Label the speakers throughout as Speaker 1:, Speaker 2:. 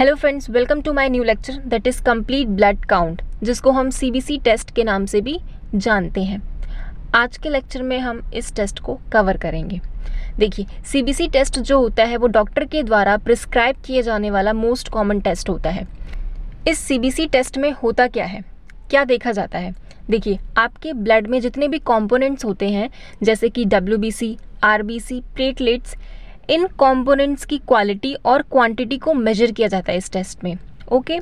Speaker 1: Hello friends welcome to my new lecture that is complete blood count जिसको हम CBC test के नाम से भी जानते हैं आज के लेक्चर में हम इस टेस्ट को कवर करेंगे देखिए सीबीसी टेस्ट जो होता है वो डॉक्टर के द्वारा प्रिस्क्राइब किए जाने वाला मोस्ट कॉमन टेस्ट होता है इस सी टेस्ट में होता क्या है क्या देखा जाता है देखिए आपके ब्लड में जितने भी कॉम्पोनेंट्स होते हैं जैसे कि W B C R B C platelets इन कंपोनेंट्स की क्वालिटी और क्वांटिटी को मेजर किया जाता है इस टेस्ट में ओके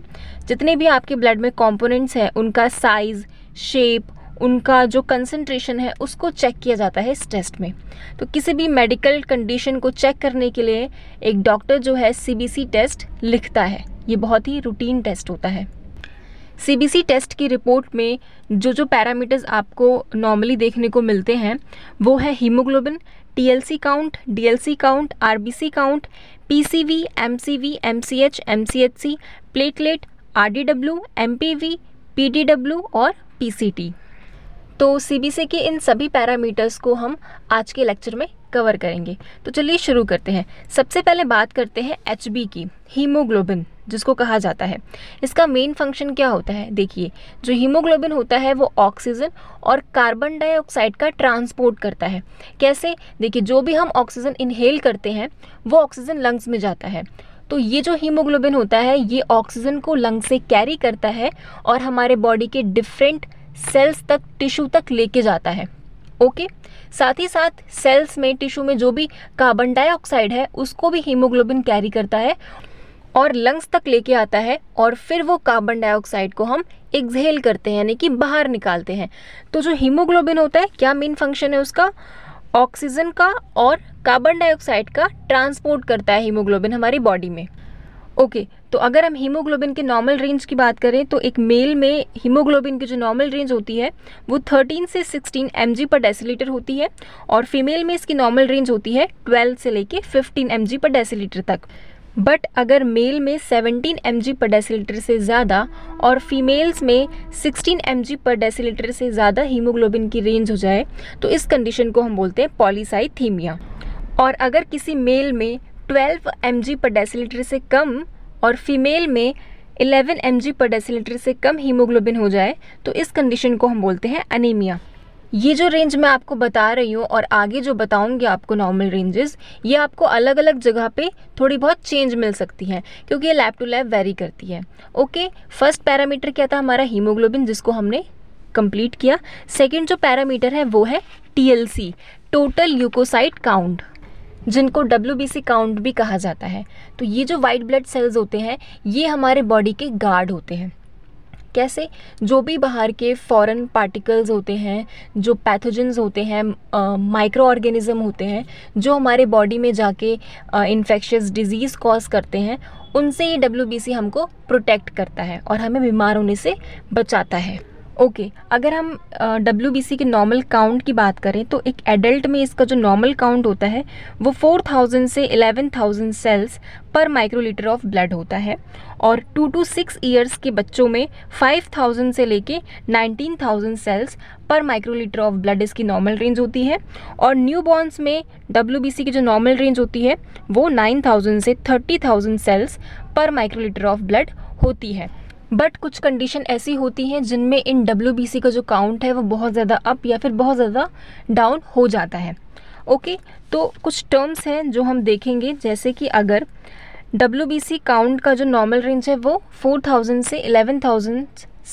Speaker 1: जितने भी आपके ब्लड में कंपोनेंट्स हैं उनका साइज़ शेप उनका जो कंसंट्रेशन है उसको चेक किया जाता है इस टेस्ट में तो किसी भी मेडिकल कंडीशन को चेक करने के लिए एक डॉक्टर जो है सीबीसी टेस्ट लिखता है ये बहुत ही रूटीन टेस्ट होता है सीबीसी टेस्ट की रिपोर्ट में जो जो पैरामीटर्स आपको नॉर्मली देखने को मिलते हैं वो है haemoglobin TLC count DLC count RBC count PCV MCV MCH MCHC platelet RDW MPV PDW और पीसीटी तो सीबीसी के इन सभी पैरामीटर्स को हम आज के लेक्चर में कवर करेंगे तो चलिए शुरू करते हैं सबसे पहले बात करते हैं एच की हीमोग्लोबिन जिसको कहा जाता है इसका मेन फंक्शन क्या होता है देखिए जो हीमोग्लोबिन होता है वो ऑक्सीजन और कार्बन डाइऑक्साइड का ट्रांसपोर्ट करता है कैसे देखिए जो भी हम ऑक्सीजन इनहेल करते हैं वो ऑक्सीजन लंग्स में जाता है तो ये जो हीमोग्लोबिन होता है ये ऑक्सीजन को लंग से कैरी करता है और हमारे बॉडी के डिफरेंट सेल्स तक टिश्यू तक लेके जाता है ओके साथ ही साथ सेल्स में टिश्यू में जो भी कार्बन डाइऑक्साइड है उसको भी हीमोग्लोबिन कैरी करता है और लंग्स तक लेके आता है और फिर वो कार्बन डाइऑक्साइड को हम एक्सहेल करते हैं यानी कि बाहर निकालते हैं तो जो हीमोग्लोबिन होता है क्या मेन फंक्शन है उसका ऑक्सीजन का और कार्बन डाइऑक्साइड का ट्रांसपोर्ट करता है हीमोग्लोबिन हमारी बॉडी में ओके okay, तो अगर हम हीमोग्लोबिन के नॉर्मल रेंज की बात करें तो एक मेल में हीमोग्लोबिन की जो नॉर्मल रेंज होती है वो 13 से 16 एम पर डेसीलीटर होती है और फीमेल में इसकी नॉर्मल रेंज होती है 12 से लेके 15 एम पर डेसीलीटर तक बट अगर मेल में 17 एम जी पर डेसीलीटर से ज़्यादा और फीमेल्स में 16 एम जी पर डेसीलीटर से ज़्यादा हीमोग्लोबिन की रेंज हो जाए तो इस कंडीशन को हम बोलते हैं पॉलीसाइथीमिया और अगर किसी मेल में 12 एम जी पर डेसीलीटर से कम और फीमेल में 11 एम जी पर डेसीलीटर से कम हीमोग्लोबिन हो जाए तो इस कंडीशन को हम बोलते हैं अनीमिया ये जो रेंज मैं आपको बता रही हूँ और आगे जो बताऊँगी आपको नॉर्मल रेंजेस ये आपको अलग अलग जगह पे थोड़ी बहुत चेंज मिल सकती है क्योंकि ये लैब टू लैब वेरी करती है ओके फर्स्ट पैरामीटर क्या था हमारा हीमोग्लोबिन जिसको हमने कंप्लीट किया सेकेंड जो पैरामीटर है वो है टी टोटल यूकोसाइट काउंट जिनको डब्ल्यू काउंट भी कहा जाता है तो ये जो वाइट ब्लड सेल्स होते हैं ये हमारे बॉडी के गार्ड होते हैं कैसे जो भी बाहर के फॉरेन पार्टिकल्स होते हैं जो पैथोजेंस होते हैं माइक्रो ऑर्गेनिज़म होते हैं जो हमारे बॉडी में जाके इन्फेक्शस डिजीज़ कॉज करते हैं उनसे ये डब्ल्यू हमको प्रोटेक्ट करता है और हमें बीमार होने से बचाता है ओके okay, अगर हम डब्ल्यू बी सी के नॉर्मल काउंट की बात करें तो एक एडल्ट में इसका जो नॉर्मल काउंट होता है वो फोर थाउजेंड से eleven thousand cells per microlitre of blood होता है और टू टू सिक्स ईयर्स के बच्चों में फाइव थाउजेंड से लेके 19000 thousand cells per microlitre of blood इसकी नॉर्मल रेंज होती है और न्यू बॉर्नस में डब्ल्यू बी सी की जो नॉर्मल रेंज होती है वो नाइन थाउजेंड से thirty thousand cells per microlitre of blood होती है बट कुछ कंडीशन ऐसी होती हैं जिनमें इन डब्ल्यू का जो काउंट है वो बहुत ज़्यादा अप या फिर बहुत ज़्यादा डाउन हो जाता है ओके okay, तो कुछ टर्म्स हैं जो हम देखेंगे जैसे कि अगर डब्ल्यू काउंट का जो नॉर्मल रेंज है वो 4000 से 11000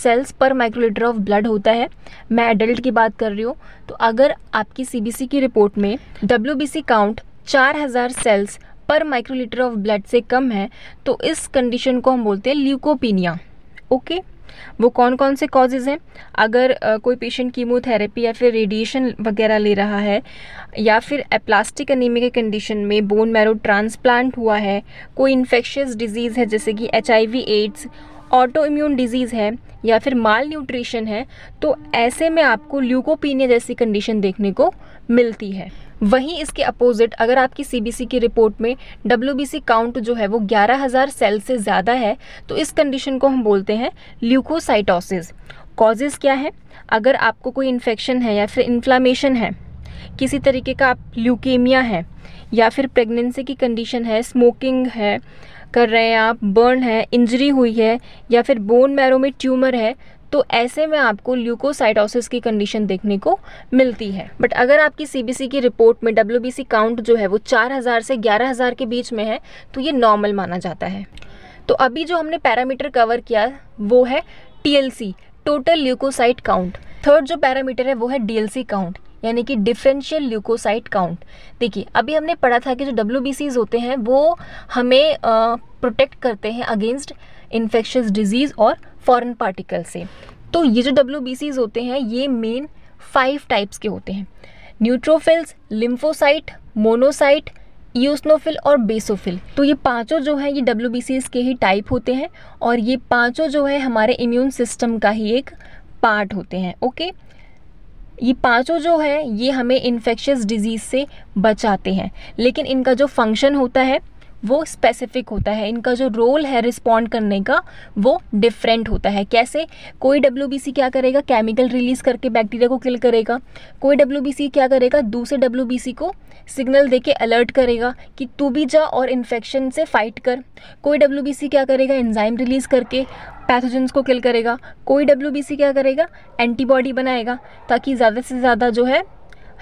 Speaker 1: sales per microlitre of blood होता है मैं एडल्ट की बात कर रही हूँ तो अगर आपकी सी की रिपोर्ट में डब्ल्यू काउंट चार cells per microlitre of blood से कम है तो इस कंडीशन को हम बोलते हैं ल्यूकोपीनिया ओके वो कौन कौन से कॉजेज़ हैं अगर आ, कोई पेशेंट कीमोथेरेपी या फिर रेडिएशन वगैरह ले रहा है या फिर एप्लास्टिक अनीमिया के कंडीशन में बोन मैरो ट्रांसप्लांट हुआ है कोई इन्फेक्शियस डिजीज़ है जैसे कि H I AIDS autoimmune disease है या फिर माल न्यूट्रिशन है तो ऐसे में आपको ल्यूकोपीनिया जैसी कंडीशन देखने को मिलती है वहीं इसके अपोजिट अगर आपकी सीबीसी की रिपोर्ट में डब्ल्यू काउंट जो है वो 11,000 सेल से ज़्यादा है तो इस कंडीशन को हम बोलते हैं ल्यूकोसाइटोसिस कॉजेज़ क्या है अगर आपको कोई इन्फेक्शन है या फिर इन्फ्लामेशन है किसी तरीके का आप ल्यूकेमिया है या फिर प्रेगनेंसी की कंडीशन है स्मोकिंग है कर रहे हैं आप बर्न है इंजरी हुई है या फिर बोन मैरो में ट्यूमर है तो ऐसे में आपको ल्यूकोसाइटोसिस की कंडीशन देखने को मिलती है बट अगर आपकी सीबीसी की रिपोर्ट में डब्ल्यू काउंट जो है वो 4000 से 11000 के बीच में है तो ये नॉर्मल माना जाता है तो अभी जो हमने पैरामीटर कवर किया वो है TLC total leukocyte count third जो पैरामीटर है वो है डीएलसी काउंट यानी कि डिफरेंशियल ल्यूकोसाइट काउंट देखिए अभी हमने पढ़ा था कि जो डब्ल्यू होते हैं वो हमें प्रोटेक्ट करते हैं अगेंस्ट इन्फेक्शस डिजीज़ और फॉरन पार्टिकल से तो ये जो डब्ल्यू होते हैं ये मेन फाइव टाइप्स के होते हैं न्यूट्रोफिल्स लिम्फोसाइट मोनोसाइट ईस्नोफिल और बेसोफिल तो ये पांचों जो हैं ये डब्ल्यू के ही टाइप होते हैं और ये पांचों जो है हमारे इम्यून सिस्टम का ही एक पार्ट होते हैं ओके ये पांचों जो है ये हमें इन्फेक्शस डिजीज़ से बचाते हैं लेकिन इनका जो फंक्शन होता है वो स्पेसिफिक होता है इनका जो रोल है रिस्पॉन्ड करने का वो डिफरेंट होता है कैसे कोई डब्ल्यू क्या करेगा केमिकल रिलीज करके बैक्टीरिया को किल करेगा कोई डब्ल्यू क्या करेगा दूसरे डब्ल्यू को सिग्नल देके अलर्ट करेगा कि तू भी जा और इन्फेक्शन से फाइट कर कोई डब्ल्यू क्या करेगा एंजाइम रिलीज़ करके पैथोजेंस को किल करेगा कोई डब्ल्यू क्या करेगा एंटीबॉडी बनाएगा ताकि ज़्यादा से ज़्यादा जो है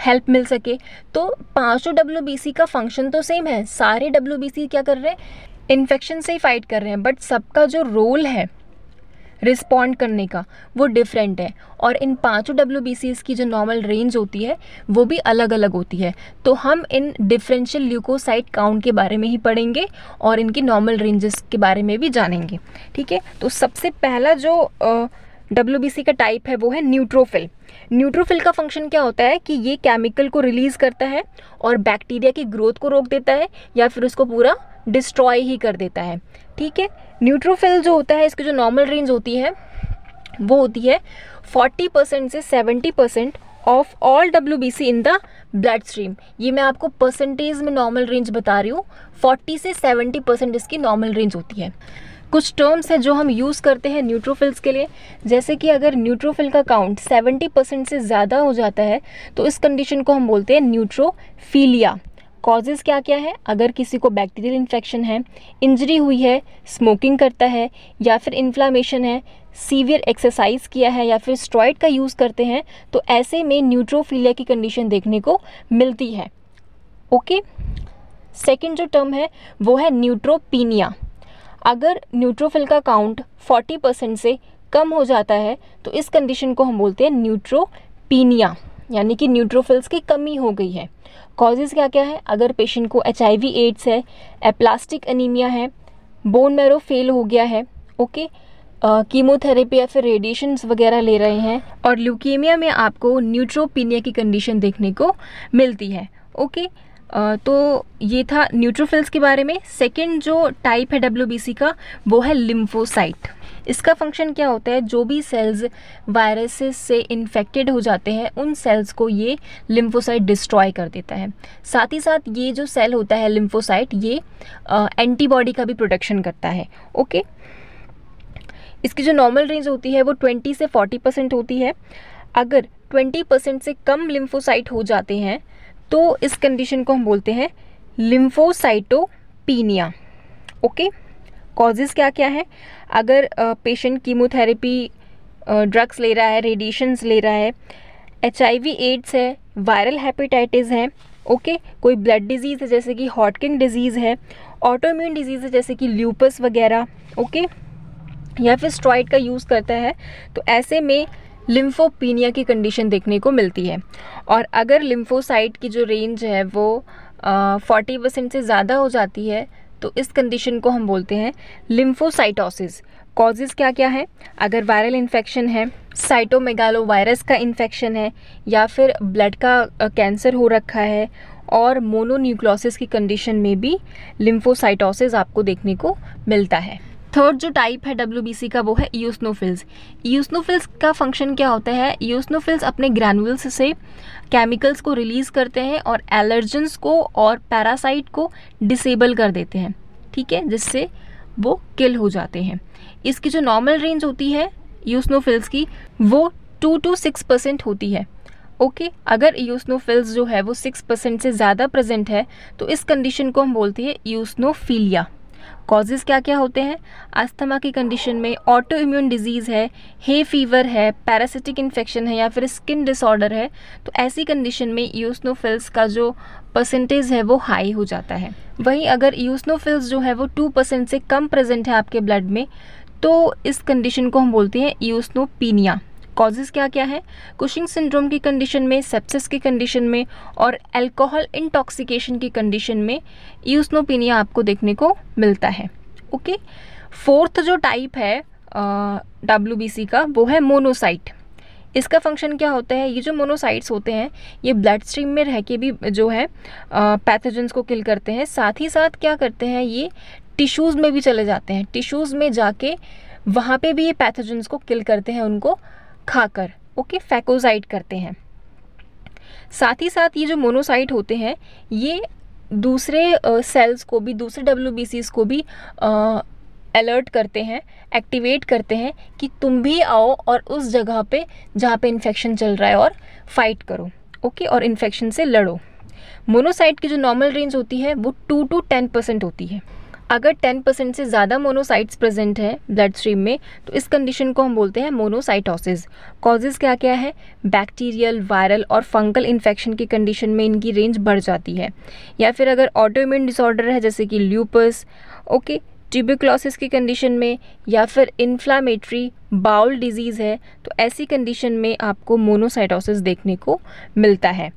Speaker 1: हेल्प मिल सके तो पाँचों डब्ल्यू का फंक्शन तो सेम है सारे डब्ल्यू क्या कर रहे हैं इन्फेक्शन से ही फाइट कर रहे हैं बट सबका जो रोल है रिस्पॉन्ड करने का वो डिफरेंट है और इन पाँचों डब्ल्यू की जो नॉर्मल रेंज होती है वो भी अलग अलग होती है तो हम इन डिफरेंशियल ल्यूकोसाइट काउंट के बारे में ही पढ़ेंगे और इनकी नॉर्मल रेंजेस के बारे में भी जानेंगे ठीक है तो सबसे पहला जो आ, डब्ल्यू का टाइप है वो है न्यूट्रोफिल न्यूट्रोफिल का फंक्शन क्या होता है कि ये केमिकल को रिलीज़ करता है और बैक्टीरिया की ग्रोथ को रोक देता है या फिर उसको पूरा डिस्ट्रॉय ही कर देता है ठीक है न्यूट्रोफिल जो होता है इसकी जो नॉर्मल रेंज होती है वो होती है 40 परसेंट से 70 percent of all W B C in the blood stream ये मैं आपको परसेंटेज में नॉर्मल रेंज बता रही हूँ 40 से 70 परसेंट इसकी नॉर्मल रेंज होती है कुछ टर्म्स हैं जो हम यूज़ करते हैं न्यूट्रोफिल्स के लिए जैसे कि अगर न्यूट्रोफिल का काउंट 70 परसेंट से ज़्यादा हो जाता है तो इस कंडीशन को हम बोलते हैं न्यूट्रोफीलिया कॉजेज़ क्या क्या है अगर किसी को बैक्टीरियल इन्फेक्शन है इंजरी हुई है स्मोकिंग करता है या फिर इन्फ्लामेशन है सीवियर एक्सरसाइज किया है या फिर स्ट्रॉइड का यूज़ करते हैं तो ऐसे में न्यूट्रोफीलिया की कंडीशन देखने को मिलती है ओके सेकेंड जो टर्म है वो है न्यूट्रोपीनिया अगर न्यूट्रोफिल का काउंट 40 परसेंट से कम हो जाता है तो इस कंडीशन को हम बोलते हैं न्यूट्रोपीनिया यानी कि न्यूट्रोफिल्स की कमी हो गई है कॉजेज़ क्या क्या है अगर पेशेंट को एच एड्स है एप्लास्टिक अनीमिया है बोन मैरो फेल हो गया है ओके कीमोथेरेपी या फिर रेडिएशन वगैरह ले रहे हैं और ल्यूकेमिया में आपको न्यूट्रोपिनिया की कंडीशन देखने को मिलती है ओके आ, तो ये था न्यूट्रोफिल्स के बारे में सेकेंड जो टाइप है डब्ल्यू का वो है लिम्फोसाइट इसका फंक्शन क्या होता है जो भी सेल्स वायरसेस से इन्फेक्टेड हो जाते हैं उन सेल्स को ये लिम्फोसाइट डिस्ट्रॉय कर देता है साथ ही साथ ये जो सेल होता है लिम्फोसाइट ये एंटीबॉडी का भी प्रोटेक्शन करता है ओके इसकी जो नॉर्मल रेंज होती है वो ट्वेंटी से फोर्टी परसेंट होती है अगर ट्वेंटी परसेंट से कम लिम्फोसाइट हो जाते हैं तो इस कंडीशन को हम बोलते हैं लिम्फोसाइटोपीनिया ओके okay? कॉजेज़ क्या क्या हैं अगर पेशेंट कीमोथेरेपी ड्रग्स ले रहा है रेडिएशंस ले रहा है एच एड्स है वायरल हेपेटाइटिस है ओके okay? कोई ब्लड डिजीज़ है जैसे कि हॉटकिंग डिजीज़ है ऑटोम्यून डिजीज़ है जैसे कि ल्यूपस वगैरह ओके okay? या फिर स्ट्रॉइड का यूज़ करता है तो ऐसे में लिम्फोपीनिया की कंडीशन देखने को मिलती है और अगर लिम्फोसाइट की जो रेंज है वो फोर्टी परसेंट से ज़्यादा हो जाती है तो इस कंडीशन को हम बोलते हैं लिम्फोसाइटोसिस कॉजेज़ क्या क्या है अगर वायरल इन्फेक्शन है साइटोमेगालो वायरस का इन्फेक्शन है या फिर ब्लड का कैंसर हो रखा है और मोनोन्यूक्लोसिस की कंडीशन में भी लिम्फोसाइटोसिस आपको देखने को मिलता है थर्ड जो टाइप है डब्ल्यू का वो है यूस्नोफिल्स यूस्नोफिल्स का फंक्शन क्या होता है यूस्नोफिल्स अपने ग्रैनुल्स से केमिकल्स को रिलीज़ करते हैं और एलर्जेंस को और पैरासाइट को डिसेबल कर देते हैं ठीक है जिससे वो किल हो जाते हैं इसकी जो नॉर्मल रेंज होती है यूस्नोफिल्स की वो टू टू सिक्स परसेंट होती है ओके okay, अगर यूस्नोफिल्स जो है वो सिक्स परसेंट से ज़्यादा प्रेजेंट है तो इस कंडीशन को हम बोलते हैं यूस्नोफीलिया कॉजेज़ क्या क्या होते हैं अस्थमा की कंडीशन में ऑटो इम्यून डिजीज़ है हे फीवर है पैरासिटिक इन्फेक्शन है या फिर स्किन डिसऑर्डर है तो ऐसी कंडीशन में यूसनोफिल्स का जो परसेंटेज है वो हाई हो जाता है वहीं अगर यूसनोफिल्स जो है वो टू परसेंट से कम प्रेजेंट है आपके ब्लड में तो इस कंडीशन को हम बोलते हैं यूसनोपीनिया कॉजेज़ क्या क्या है कुशिंग सिंड्रोम की कंडीशन में सेप्सिस की कंडीशन में और अल्कोहल इंटॉक्सिकेशन की कंडीशन में यूस्नोपिनिया आपको देखने को मिलता है ओके फोर्थ जो टाइप है डब्ल्यू का वो है मोनोसाइट इसका फंक्शन क्या होता है ये जो मोनोसाइट्स होते हैं ये ब्लड स्ट्रीम में रह के भी जो है पैथोजेंस को किल करते हैं साथ ही साथ क्या करते हैं ये टिश्यूज़ में भी चले जाते हैं टिश्यूज़ में जाके वहाँ पे भी ये पैथोजेंस को किल करते हैं उनको खाकर ओके फैकोसाइट करते हैं साथ ही साथ ये जो मोनोसाइट होते हैं ये दूसरे सेल्स को भी दूसरे डब्ल्यू को भी अलर्ट करते हैं एक्टिवेट करते हैं कि तुम भी आओ और उस जगह पे जहाँ पे इन्फेक्शन चल रहा है और फाइट करो ओके और इन्फेक्शन से लड़ो मोनोसाइट की जो नॉर्मल रेंज होती है वो टू टू टेन परसेंट होती है अगर 10% से ज़्यादा मोनोसाइट्स प्रेजेंट हैं ब्लड स्ट्रीम में तो इस कंडीशन को हम बोलते हैं मोनोसाइटोसिस कॉजेज़ क्या क्या है बैक्टीरियल वायरल और फंगल इन्फेक्शन की कंडीशन में इनकी रेंज बढ़ जाती है या फिर अगर ऑटोइम्यून डिसऑर्डर है जैसे कि ल्यूपस ओके ट्यूबिक्लोसिस की कंडीशन में या फिर इन्फ्लामेटरी बाउल डिजीज़ है तो ऐसी कंडीशन में आपको मोनोसाइटोसिस देखने को मिलता है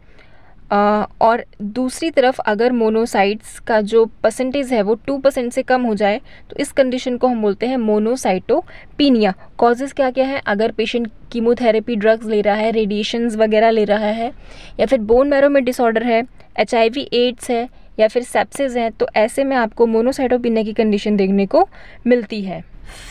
Speaker 1: और दूसरी तरफ अगर मोनोसाइट्स का जो परसेंटेज है वो टू परसेंट से कम हो जाए तो इस कंडीशन को हम बोलते हैं मोनोसाइटोपिनिया कॉजेज़ क्या क्या है अगर पेशेंट कीमोथेरेपी ड्रग्स ले रहा है रेडिएशंस वगैरह ले रहा है या फिर बोन मैरो में डिसऑर्डर है एच एड्स है या फिर सेप्सिस हैं तो ऐसे में आपको मोनोसाइटोपिनिया की कंडीशन देखने को मिलती है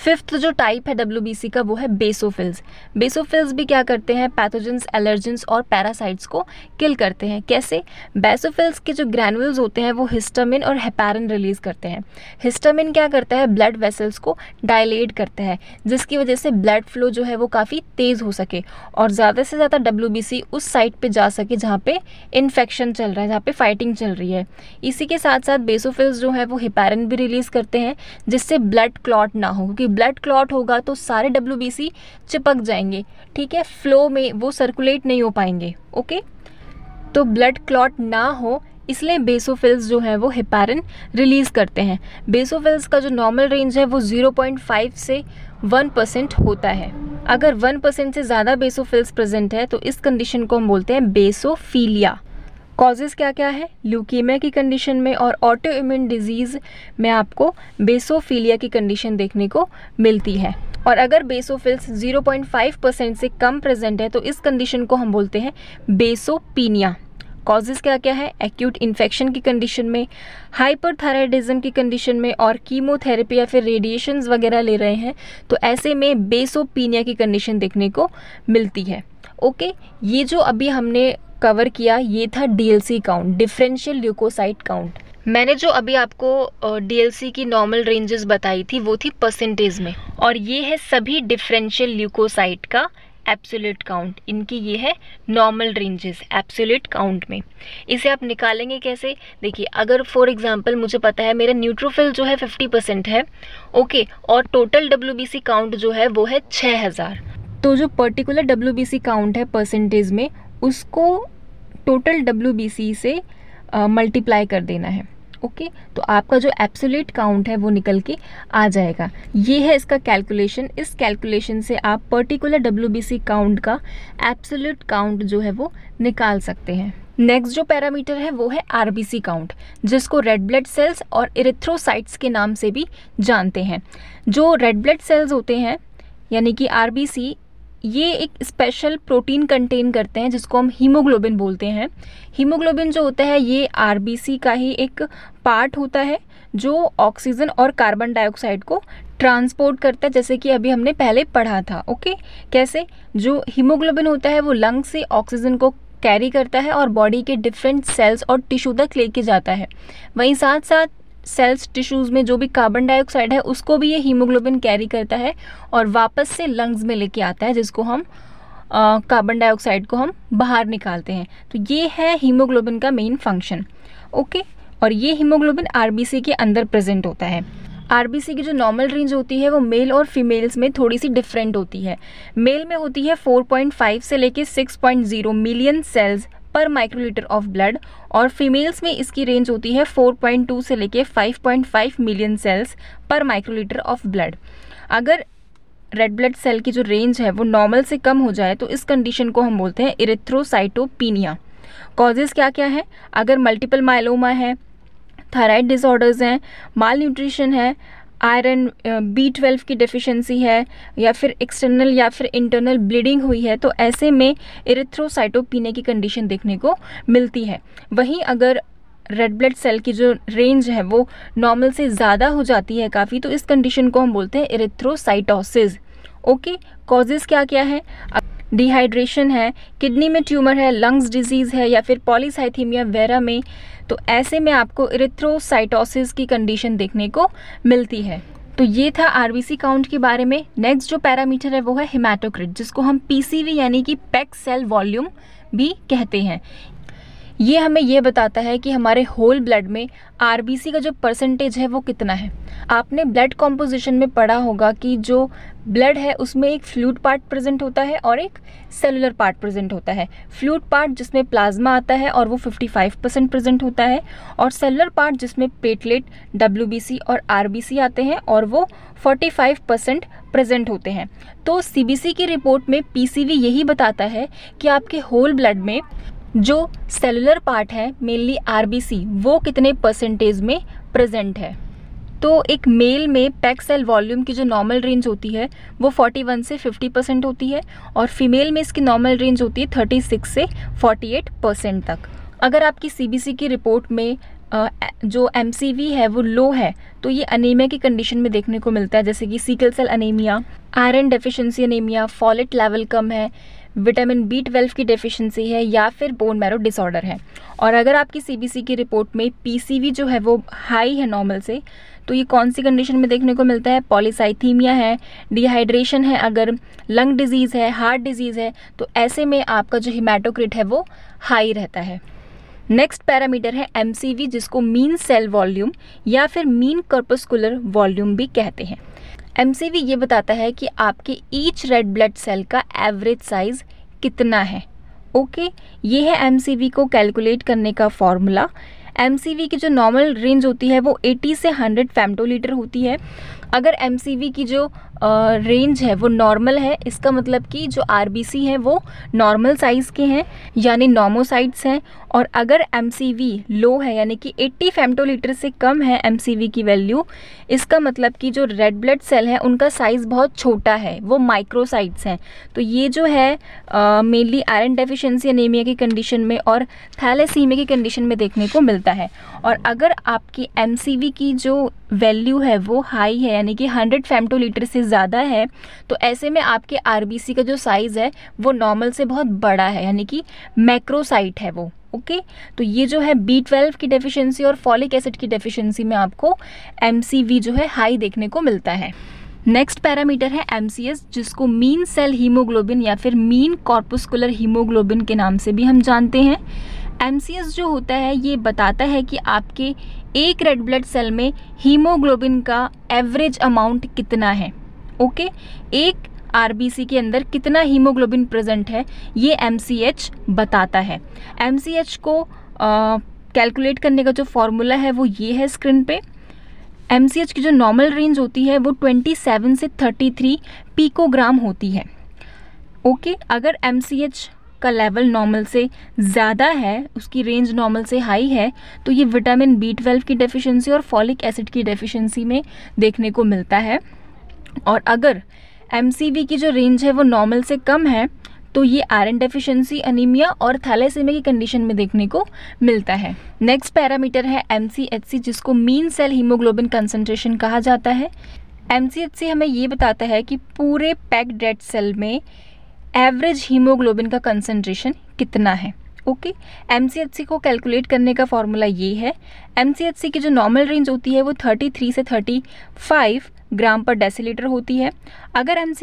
Speaker 1: फिफ्थ जो टाइप है डब्ल्यू का वो है बेसोफिल्स बेसोफिल्स भी क्या करते हैं पैथोजेंस एलर्जेंस और पैरासाइट्स को किल करते हैं कैसे बेसोफिल्स के जो ग्रैनुल्स होते हैं वो हिस्टामिन और हेपैरन रिलीज करते हैं हिस्टामिन क्या करता है ब्लड वेसल्स को डायलेट करता है जिसकी वजह से ब्लड फ्लो जो है वो काफ़ी तेज़ हो सके और ज़्यादा से ज़्यादा डब्ल्यू उस साइट पर जा सके जहाँ पर इन्फेक्शन चल रहा है जहाँ पर फाइटिंग चल रही है इसी के साथ साथ बेसोफिल्स जो है वो हिपैरन भी रिलीज़ करते हैं जिससे ब्लड क्लॉट ना हो होगा क्योंकि ब्लड क्लॉट होगा तो सारे डब्ल्यू चिपक जाएंगे ठीक है फ्लो में वो सर्कुलेट नहीं हो पाएंगे ओके तो ब्लड क्लॉट ना हो इसलिए बेसोफिल्स जो है वो हिपारिन रिलीज़ करते हैं बेसोफिल्स का जो नॉर्मल रेंज है वो 0.5 से 1 परसेंट होता है अगर 1 परसेंट से ज़्यादा बेसोफिल्स प्रेजेंट है तो इस कंडीशन को हम बोलते हैं बेसोफीलिया कॉजेज़ क्या क्या है ल्यूकीमिया की कंडीशन में और ऑटो इम्यून डिजीज़ में आपको बेसोफीलिया की कंडीशन देखने को मिलती है और अगर बेसोफिल्स 0.5 परसेंट से कम प्रेजेंट है तो इस कंडीशन को हम बोलते हैं बेसोपीनिया कॉजेज़ क्या क्या है एक्यूट इन्फेक्शन की कंडीशन में हाइपरथायराइडिज्म की कंडीशन में और कीमोथेरेपी या फिर रेडिएशन वगैरह ले रहे हैं तो ऐसे में बेसोपीनिया की कंडीशन देखने को मिलती है ओके ये जो अभी हमने कवर किया ये था DLC count differential leukocyte count मैंने जो अभी आपको डीएलसी की नॉर्मल रेंजेस बताई थी वो थी परसेंटेज में और ये है सभी डिफरेंशियल ल्यूकोसाइट का एप्सोल्यूट काउंट इनकी ये है नॉर्मल रेंजेस एप्सोल्यूट काउंट में इसे आप निकालेंगे कैसे देखिए अगर फॉर एग्जांपल मुझे पता है मेरा न्यूट्रोफिल जो है 50 परसेंट है ओके और टोटल डब्ल्यू काउंट जो है वो है 6000 तो जो पर्टिकुलर डब्ल्यू काउंट है परसेंटेज में उसको टोटल डब्ल्यू से मल्टीप्लाई कर देना है ओके okay? तो आपका जो एप्सोलेट काउंट है वो निकल के आ जाएगा ये है इसका कैलकुलेशन इस कैलकुलेशन से आप पर्टिकुलर डब्ल्यू काउंट का एप्सोलेट काउंट जो है वो निकाल सकते हैं नेक्स्ट जो पैरामीटर है वो है आरबीसी काउंट जिसको रेड ब्लड सेल्स और इरेथ्रोसाइट्स के नाम से भी जानते हैं जो रेड ब्लड सेल्स होते हैं यानी कि आरबीसी ये एक स्पेशल प्रोटीन कंटेन करते हैं जिसको हम हीमोग्लोबिन बोलते हैं हीमोग्लोबिन जो होता है ये आरबीसी का ही एक पार्ट होता है जो ऑक्सीजन और कार्बन डाइऑक्साइड को ट्रांसपोर्ट करता है जैसे कि अभी हमने पहले पढ़ा था ओके कैसे जो हीमोग्लोबिन होता है वो लंग से ऑक्सीजन को कैरी करता है और बॉडी के डिफरेंट सेल्स और टिश्यू तक लेके जाता है वहीं साथ साथ सेल्स टिश्यूज़ में जो भी कार्बन डाइऑक्साइड है उसको भी ये हीमोग्लोबिन कैरी करता है और वापस से लंग्स में लेके आता है जिसको हम कार्बन डाइऑक्साइड को हम बाहर निकालते हैं तो ये है हीमोग्लोबिन का मेन फंक्शन ओके और ये हीमोग्लोबिन आर के अंदर प्रेजेंट होता है आर की जो नॉर्मल रेंज होती है वो मेल और फीमेल्स में थोड़ी सी डिफरेंट होती है मेल में होती है 4.5 से लेके 6.0 million cells per microlitre of blood और फीमेल्स में इसकी रेंज होती है 4.2 से लेके 5.5 million cells per microlitre of blood अगर रेड ब्लड सेल की जो रेंज है वो नॉर्मल से कम हो जाए तो इस कंडीशन को हम बोलते हैं इरेथ्रोसाइटोपीनिया कॉजेज़ क्या क्या है अगर मल्टीपल माइलोमा है थायराइड डिसऑर्डर्स हैं माल न्यूट्रिशन है आयरन बी ट्वेल्व की डिफिशेंसी है या फिर एक्सटर्नल या फिर इंटरनल ब्लीडिंग हुई है तो ऐसे में इरिथ्रोसाइटोपिने की कंडीशन देखने को मिलती है वहीं अगर रेड ब्लड सेल की जो रेंज है वो नॉर्मल से ज़्यादा हो जाती है काफ़ी तो इस कंडीशन को हम बोलते हैं इरिथ्रोसाइटोसिस ओके कॉजेज़ क्या क्या है डिहाइड्रेशन है किडनी में ट्यूमर है लंग्स डिजीज़ है या फिर पॉलीसाइथीमिया वेरा में तो ऐसे में आपको इरेथ्रोसाइटोसिस की कंडीशन देखने को मिलती है तो ये था आर काउंट के बारे में नेक्स्ट जो पैरामीटर है वो है हिमाटोक्रिट जिसको हम पीसीवी यानी कि पैक सेल वॉल्यूम भी कहते हैं ये हमें यह बताता है कि हमारे होल ब्लड में आर का जो परसेंटेज है वो कितना है आपने ब्लड कॉम्पोजिशन में पढ़ा होगा कि जो ब्लड है उसमें एक फ्लूड पार्ट प्रेजेंट होता है और एक सेलुलर पार्ट प्रेजेंट होता है फ्लूड पार्ट जिसमें प्लाज्मा आता है और वो 55 परसेंट प्रेजेंट होता है और सेलुलर पार्ट जिसमें पेटलेट डब्ल्यू और आर आते हैं और वो 45 परसेंट प्रेजेंट होते हैं तो सी की रिपोर्ट में पी यही बताता है कि आपके होल ब्लड में जो सेलुलर पार्ट है मेनली आर वो कितने परसेंटेज में प्रेजेंट है तो एक मेल में पैक सेल वॉल्यूम की जो नॉर्मल रेंज होती है वो 41 से 50 परसेंट होती है और फीमेल में इसकी नॉर्मल रेंज होती है 36 से 48 परसेंट तक अगर आपकी सीबीसी की रिपोर्ट में जो एम है वो लो है तो ये अनेमिया की कंडीशन में देखने को मिलता है जैसे कि sickle cell anaemia iron deficiency anaemia folate level कम है विटामिन बी ट्वेल्व की डेफिशिएंसी है या फिर बोन मैरो डिसऑर्डर है और अगर आपकी सीबीसी की रिपोर्ट में पीसीवी जो है वो हाई है नॉर्मल से तो ये कौन सी कंडीशन में देखने को मिलता है पॉलीसाइथीमिया है डिहाइड्रेशन है अगर लंग डिजीज़ है हार्ट डिजीज़ है तो ऐसे में आपका जो हिमाटोक्रिट है वो हाई रहता है नेक्स्ट पैरामीटर है एम जिसको मीन सेल वॉल्यूम या फिर मीन कर्पस्कुलर वॉल्यूम भी कहते हैं एम ये बताता है कि आपके ईच रेड ब्लड सेल का एवरेज साइज कितना है ओके okay? ये है एम को कैलकुलेट करने का फॉर्मूला एम की जो नॉर्मल रेंज होती है वो 80 से 100 फैमटोलीटर होती है अगर एम की जो रेंज है वो नॉर्मल है इसका मतलब कि जो आर है वो नॉर्मल साइज़ के हैं यानी नॉमोसाइट्स हैं और अगर एम लो है यानी कि 80 फेमटोलीटर से कम है एम की वैल्यू इसका मतलब कि जो रेड ब्लड सेल है उनका साइज़ बहुत छोटा है वो माइक्रोसाइट्स हैं तो ये जो है मेनली आयरन डेफिशेंसी एनीमिया की कंडीशन में और थैलेसीमिया की कंडीशन में देखने को मिलता है और अगर आपकी एम की जो वैल्यू है वो हाई है यानी कि 100 फेमटोलीटर से ज़्यादा है तो ऐसे में आपके आर का जो साइज़ है वो नॉर्मल से बहुत बड़ा है यानी कि मैक्रोसाइट है वो ओके okay? तो ये जो है बी ट्वेल्व की डेफिशिएंसी और फॉलिक एसिड की डेफिशिएंसी में आपको एम जो है हाई देखने को मिलता है नेक्स्ट पैरामीटर है एम जिसको मीन सेल हीमोग्लोबिन या फिर मीन कॉर्पोस्कुलर हीमोग्लोबिन के नाम से भी हम जानते हैं एम जो होता है ये बताता है कि आपके एक रेड ब्लड सेल में हीमोग्लोबिन का एवरेज अमाउंट कितना है ओके okay? एक आर के अंदर कितना हीमोग्लोबिन प्रेजेंट है ये एम बताता है एम को कैलकुलेट करने का जो फॉर्मूला है वो ये है स्क्रीन पे एम की जो नॉर्मल रेंज होती है वो 27 से 33 पीकोग्राम होती है ओके okay? अगर एम का लेवल नॉर्मल से ज़्यादा है उसकी रेंज नॉर्मल से हाई है तो ये विटामिन बी ट्वेल्व की डेफिशिएंसी और फॉलिक एसिड की डेफिशिएंसी में देखने को मिलता है और अगर एम की जो रेंज है वो नॉर्मल से कम है तो ये आयरन डेफिशिएंसी अनीमिया और थैलेसीमिया की कंडीशन में देखने को मिलता है नेक्स्ट पैरामीटर है एम जिसको मीन सेल हीमोग्लोबिन कंसनट्रेशन कहा जाता है एम हमें ये बताता है कि पूरे पैक्ड डेड सेल में एवरेज हीमोग्लोबिन का कंसनट्रेशन कितना है ओके एम को कैलकुलेट करने का फॉर्मूला ये है एम की जो नॉर्मल रेंज होती है वो 33 से 35 ग्राम पर डेसीलीटर होती है अगर एम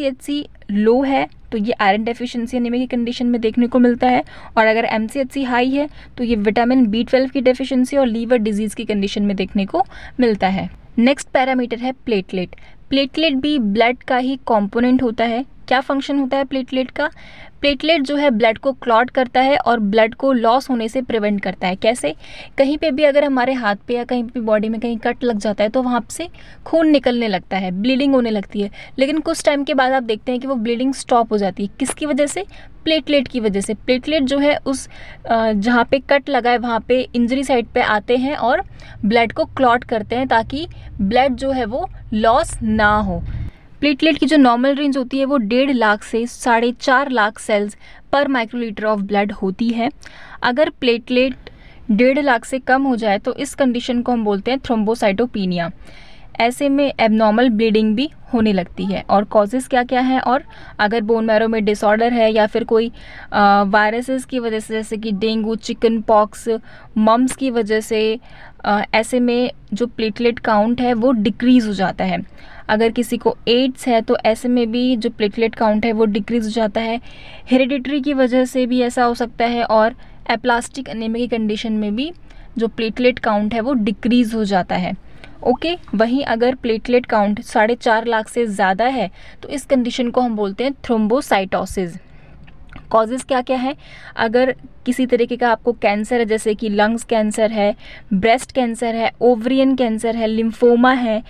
Speaker 1: लो है तो ये आयरन डेफिशिएंसी एनीमे की कंडीशन में देखने को मिलता है और अगर एम हाई है तो ये विटामिन बी ट्वेल्व की डेफिशिएंसी और लीवर डिजीज़ की कंडीशन में देखने को मिलता है नेक्स्ट पैरामीटर है प्लेटलेट प्लेटलेट भी ब्लड का ही कॉम्पोनेंट होता है क्या फंक्शन होता है प्लेटलेट का प्लेटलेट जो है ब्लड को क्लॉट करता है और ब्लड को लॉस होने से प्रिवेंट करता है कैसे कहीं पे भी अगर हमारे हाथ पे या कहीं पे बॉडी में कहीं कट लग जाता है तो वहाँ से खून निकलने लगता है ब्लीडिंग होने लगती है लेकिन कुछ टाइम के बाद आप देखते हैं कि वो ब्लीडिंग स्टॉप हो जाती है किसकी वजह से प्लेटलेट की वजह से प्लेटलेट जो है उस जहाँ पे कट लगा है वहाँ पे इंजरी साइड पे आते हैं और ब्लड को क्लॉट करते हैं ताकि ब्लड जो है वो लॉस ना हो प्लेटलेट की जो नॉर्मल रेंज होती है वो डेढ़ लाख से साढ़े चार lakh cells per microlitre of blood होती है अगर प्लेटलेट डेढ़ लाख से कम हो जाए तो इस कंडीशन को हम बोलते हैं थ्रोम्बोसाइटोपीनिया ऐसे में एबनॉर्मल ब्लीडिंग भी होने लगती है और कॉजेज़ क्या क्या हैं और अगर बोन मैरो में डिसऑर्डर है या फिर कोई वायरसेस की वजह से जैसे कि डेंगू चिकन पॉक्स मम्स की वजह से आ, ऐसे में जो प्लेटलेट काउंट है वो डिक्रीज़ हो जाता है अगर किसी को एड्स है तो ऐसे में भी जो प्लेटलेट काउंट है वो डिक्रीज हो जाता है हेरिडिटरी की वजह से भी ऐसा हो सकता है और एप्लास्टिक अनेमिया की कंडीशन में भी जो प्लेटलेट काउंट है वो डिक्रीज़ हो जाता है ओके okay, वहीं अगर प्लेटलेट काउंट साढ़े चार लाख से ज़्यादा है तो इस कंडीशन को हम बोलते हैं थ्रोम्बोसाइटोसिस कॉजेज़ क्या क्या है अगर किसी तरीके का आपको कैंसर है जैसे कि लंग्स कैंसर है ब्रेस्ट कैंसर है ओवरियन कैंसर है लिम्फोमा है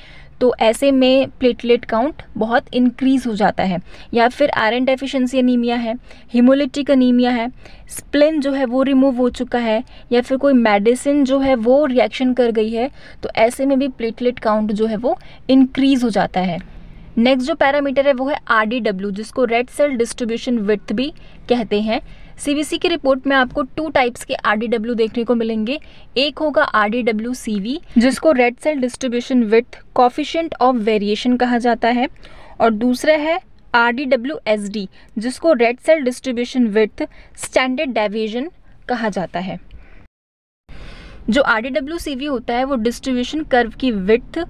Speaker 1: तो ऐसे में प्लेटलेट काउंट बहुत इंक्रीज़ हो जाता है या फिर आयरन डेफिशिएंसी अनीमिया है हीमोलिटिक अनीमिया है स्प्लिन जो है वो रिमूव हो चुका है या फिर कोई मेडिसिन जो है वो रिएक्शन कर गई है तो ऐसे में भी प्लेटलेट काउंट जो है वो इंक्रीज़ हो जाता है नेक्स्ट जो पैरामीटर है वो है आर जिसको रेड सेल डिस्ट्रीब्यूशन विथ भी कहते हैं सीवीसी की रिपोर्ट में आपको टू टाइप्स के आरडीडब्ल्यू देखने को मिलेंगे एक होगा आरडीडब्ल्यू सीवी जिसको red cell distribution with coefficient of variation कहा जाता है और दूसरा है R D W S D जिसको red cell distribution with standard deviation कहा जाता है जो आर डी डब्ल्यू होता है वो डिस्ट्रीब्यूशन कर्व की विथ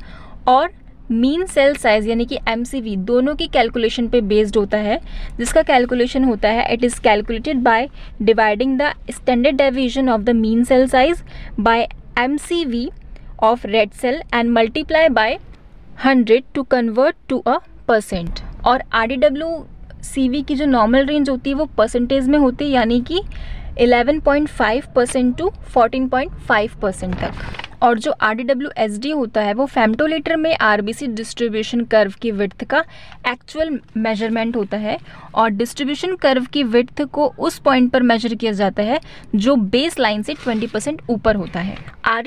Speaker 1: और मीन सेल साइज यानी कि एम दोनों की कैलकुलेशन पे बेस्ड होता है जिसका कैलकुलेशन होता है it is calculated by dividing the standard deviation of the mean cell size by M of red cell and multiply by 100 to convert to a percent और R D W C V की जो normal range होती है वो percentage में होती है यानी कि 11.5 परसेंट टू 14.5 परसेंट तक और जो आर डी होता है वो फैम्टोलीटर में आर डिस्ट्रीब्यूशन कर्व की विर्थ का एक्चुअल मेजरमेंट होता है और डिस्ट्रीब्यूशन कर्व की विर्थ को उस पॉइंट पर मेजर किया जाता है जो बेस लाइन से 20% ऊपर होता है आर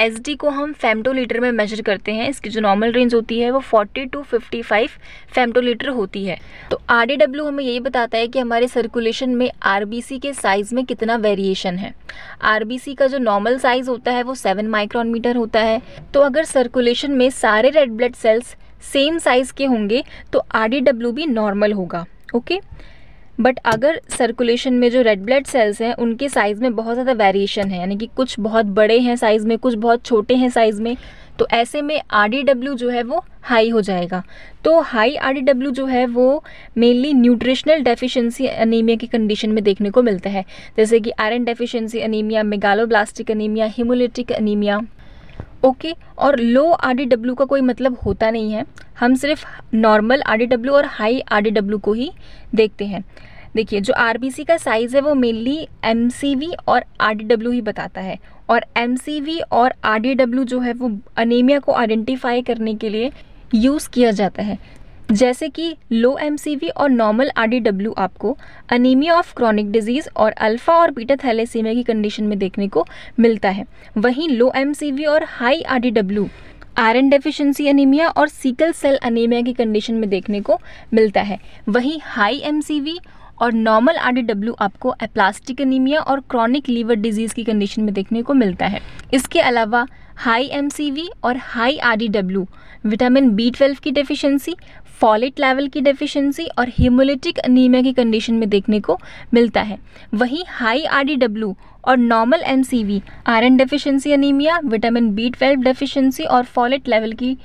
Speaker 1: एस डी को हम फेमटोलीटर में मेजर करते हैं इसकी जो नॉर्मल रेंज होती है वो 40 टू 55 फेमटोलीटर होती है तो आर डी डब्ल्यू हमें यही बताता है कि हमारे सर्कुलेशन में आर बी सी के साइज़ में कितना वेरिएशन है आर बी सी का जो नॉर्मल साइज़ होता है वो 7 माइक्रोन मीटर होता है तो अगर सर्कुलेशन में सारे red blood cells same size के होंगे तो आर डी डब्ल्यू भी नॉर्मल होगा ओके okay? बट अगर सर्कुलेशन में जो रेड ब्लड सेल्स हैं उनके साइज़ में बहुत ज़्यादा वेरिएशन है यानी कि कुछ बहुत बड़े हैं साइज़ में कुछ बहुत छोटे हैं साइज़ में तो ऐसे में आर डी डब्ल्यू जो है वो हाई हो जाएगा तो हाई आर डी डब्ल्यू जो है वो मेनली न्यूट्रिशनल डेफिशिएंसी अनीमिया की कंडीशन में देखने को मिलता है जैसे कि iron deficiency anaemia megaloblastic anaemia haemolytic anaemia okay okay, और लो आर डी डब्ल्यू का कोई मतलब होता नहीं है हम सिर्फ नॉर्मल आर डी डब्ल्यू और हाई आर डी डब्ल्यू को ही देखते हैं देखिए जो आर का साइज़ है वो मेनली एम और आर ही e बताता है और एम और आर e जो है वो अनेमिया को आइडेंटिफाई करने के लिए यूज़ किया जाता है जैसे कि लो एम और नॉर्मल आर e आपको अनीमिया ऑफ क्रॉनिक डिजीज़ और अल्फ़ा और बीटा थैलेसीमिया की कंडीशन में देखने को मिलता है वहीं लो एम और high R iron deficiency anaemia और सीकल सेल अनीमिया की कंडीशन में देखने को मिलता है वहीं हाई एम और नॉर्मल आर डी डब्ल्यू आपको एप्लास्टिक एनीमिया और क्रॉनिक लीवर डिजीज़ की कंडीशन में देखने को मिलता है इसके अलावा हाई एम सी वी और high R D W vitamin B twelve की डेफिशिएंसी, फॉलेट लेवल की डेफिशिएंसी और हीमोलिटिक अनीमिया की कंडीशन में देखने को मिलता है वहीं हाई आर डी डब्ल्यू और normal M C V iron deficiency anaemia vitamin B twelve deficiency और फॉलेट लेवल की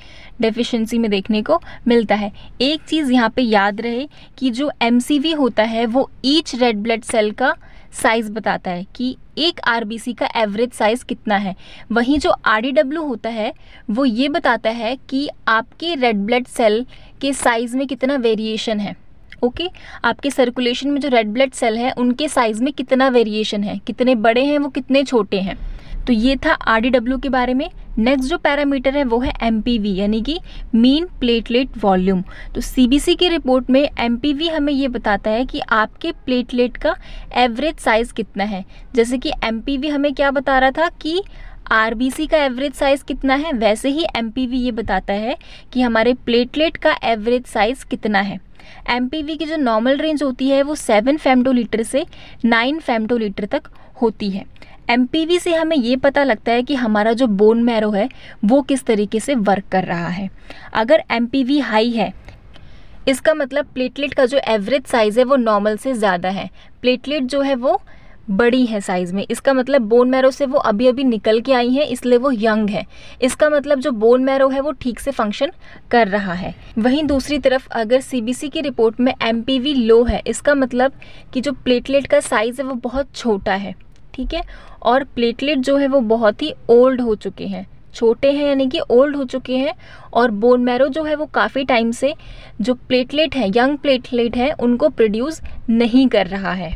Speaker 1: डेफिशिएंसी में देखने को मिलता है एक चीज़ यहाँ पे याद रहे कि जो एम सी वी होता है वो ईच रेड ब्लड सेल का साइज़ बताता है कि एक आर का एवरेज साइज़ कितना है वहीं जो आर होता है वो ये बताता है कि आपके रेड ब्लड सेल के साइज़ में कितना वेरिएशन है ओके आपके सर्कुलेशन में जो रेड ब्लड सेल है उनके साइज़ में कितना वेरिएशन है कितने बड़े हैं वो कितने छोटे हैं तो ये था आर के बारे में नेक्स्ट जो पैरामीटर है वो है एम यानी कि मीन प्लेटलेट वॉल्यूम तो सी की रिपोर्ट में एम हमें ये बताता है कि आपके प्लेटलेट का एवरेज साइज़ कितना है जैसे कि एम हमें क्या बता रहा था कि आर का एवरेज साइज़ कितना है वैसे ही एम ये बताता है कि हमारे प्लेटलेट का एवरेज साइज़ कितना है एम की जो नॉर्मल रेंज होती है वो सेवन फेमटोलीटर से नाइन फेमटोलीटर तक होती है एम से हमें ये पता लगता है कि हमारा जो बोन मैरो है वो किस तरीके से वर्क कर रहा है अगर एम हाई है इसका मतलब प्लेटलेट का जो एवरेज साइज़ है वो नॉर्मल से ज़्यादा है प्लेटलेट जो है वो बड़ी है साइज़ में इसका मतलब बोन मैरो से वो अभी अभी निकल के आई हैं इसलिए वो यंग है इसका मतलब जो बोन मैरो है वो ठीक से फंक्शन कर रहा है वहीं दूसरी तरफ अगर सीबीसी की रिपोर्ट में एम लो है इसका मतलब कि जो प्लेटलेट का साइज़ है वो बहुत छोटा है ठीक है और प्लेटलेट जो है वो बहुत ही ओल्ड हो चुके हैं छोटे हैं यानी कि ओल्ड हो चुके हैं और बोन मैरो जो है वो काफ़ी टाइम से जो प्लेटलेट हैं यंग प्लेटलेट हैं उनको प्रोड्यूस नहीं कर रहा है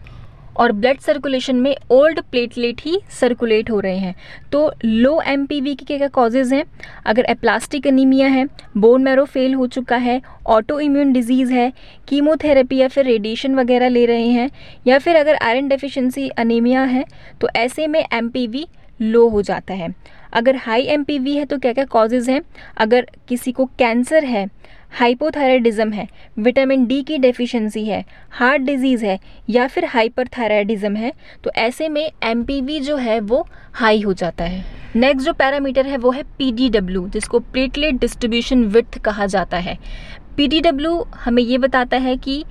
Speaker 1: और ब्लड सर्कुलेशन में ओल्ड प्लेटलेट ही सर्कुलेट हो रहे हैं तो लो एम के क्या कॉजेज़ हैं अगर एप्लास्टिक अनिमिया है बोन मैरो फेल हो चुका है ऑटो इम्यून डिजीज़ है कीमोथेरेपी या फिर रेडिएशन वगैरह ले रहे हैं या फिर अगर आयरन डेफिशेंसी अनिमिया है तो ऐसे में एम लो हो जाता है अगर हाई एम है तो क्या क्या कॉजेज़ हैं अगर किसी को कैंसर है हाइपोथायराइडिज्म है विटामिन डी की डेफिशिएंसी है हार्ट डिजीज़ है या फिर हाइपरथायराइडिज्म है तो ऐसे में एम जो है वो हाई हो जाता है नेक्स्ट जो पैरामीटर है वो है पी जिसको प्लेटलेट डिस्ट्रीब्यूशन विथ कहा जाता है पी हमें ये बताता है कि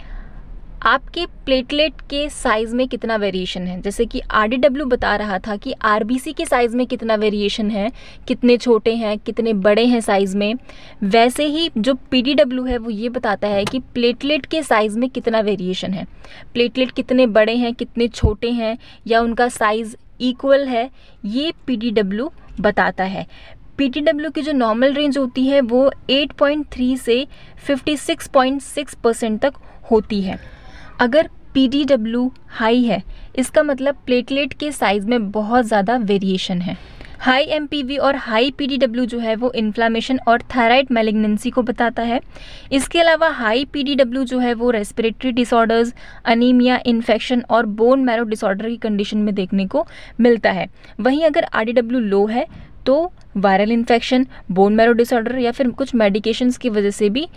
Speaker 1: आपके प्लेटलेट के साइज़ में कितना वेरिएशन है जैसे कि आर बता रहा था कि आर के साइज़ में कितना वेरिएशन है कितने छोटे हैं कितने बड़े हैं साइज़ में वैसे ही जो पी है वो ये बताता है कि प्लेटलेट के साइज़ में कितना वेरिएशन है प्लेटलेट कितने बड़े हैं कितने छोटे हैं या उनका साइज़ इक्वल है ये पी बताता है पी की जो नॉर्मल रेंज होती है वो 8.3 से 56.6 परसेंट तक होती है अगर पी डी डब्ल्यू हाई है इसका मतलब प्लेटलेट के साइज़ में बहुत ज़्यादा वेरिएशन है हाई एम पी वी और हाई पी डी डब्ल्यू जो है वो इन्फ्लामेशन और थायराइड मेलिग्नेंसी को बताता है इसके अलावा हाई पी डी डब्ल्यू जो है वो रेस्पिरेटरी डिसऑर्डर्स अनीमिया इन्फेक्शन और बोन मैरो डिसऑर्डर की कंडीशन में देखने को मिलता है वहीं अगर आर डी डब्ल्यू लो है तो viral infection bone marrow disorder या फिर कुछ मेडिकेशंस की वजह से भी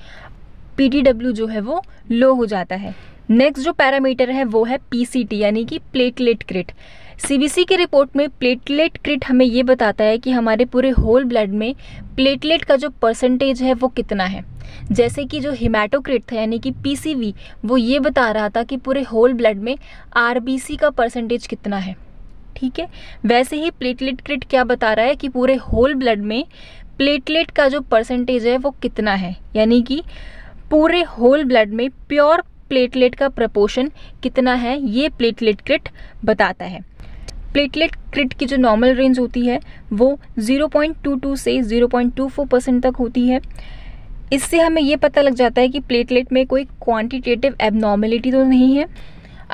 Speaker 1: पी डी डब्ल्यू जो है वो लो हो जाता है नेक्स्ट जो पैरामीटर है वो है पीसीटी यानी कि प्लेटलेट क्रिट सीबीसी के रिपोर्ट में प्लेटलेट क्रिट हमें ये बताता है कि हमारे पूरे होल ब्लड में प्लेटलेट का जो परसेंटेज है वो कितना है जैसे कि जो हिमाटोक्रिट था यानी कि पीसीवी वो ये बता रहा था कि पूरे होल ब्लड में आरबीसी का परसेंटेज कितना है ठीक है वैसे ही प्लेटलेट क्रिट क्या बता रहा है कि पूरे होल ब्लड में प्लेटलेट का जो परसेंटेज है वो कितना है यानी कि पूरे होल ब्लड में प्योर प्लेटलेट का प्रपोशन कितना है ये प्लेटलेट क्रिट बताता है प्लेटलेट क्रिट की जो नॉर्मल रेंज होती है वो 0.22 से 0.24 परसेंट तक होती है इससे हमें ये पता लग जाता है कि प्लेटलेट में कोई क्वांटिटेटिव एबनॉर्मेलिटी तो नहीं है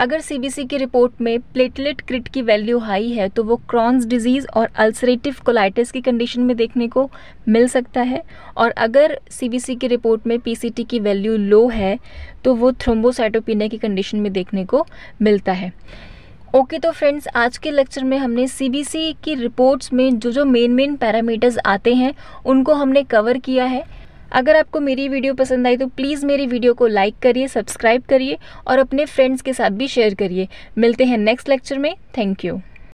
Speaker 1: अगर सीबीसी की रिपोर्ट में प्लेटलेट क्रिट की वैल्यू हाई है तो वो क्रॉन्स डिजीज़ और अल्सरेटिव कोलाइटिस की कंडीशन में देखने को मिल सकता है और अगर सीबीसी की रिपोर्ट में पीसीटी की वैल्यू लो है तो वो थ्रोम्बोसाइटोपिनिया की कंडीशन में देखने को मिलता है ओके okay, तो फ्रेंड्स आज के लेक्चर में हमने सीबीसी की रिपोर्ट्स में जो जो मेन मेन पैरामीटर्स आते हैं उनको हमने कवर किया है अगर आपको मेरी वीडियो पसंद आई तो प्लीज़ मेरी वीडियो को लाइक करिए सब्सक्राइब करिए और अपने फ्रेंड्स के साथ भी शेयर करिए मिलते हैं नेक्स्ट लेक्चर में थैंक यू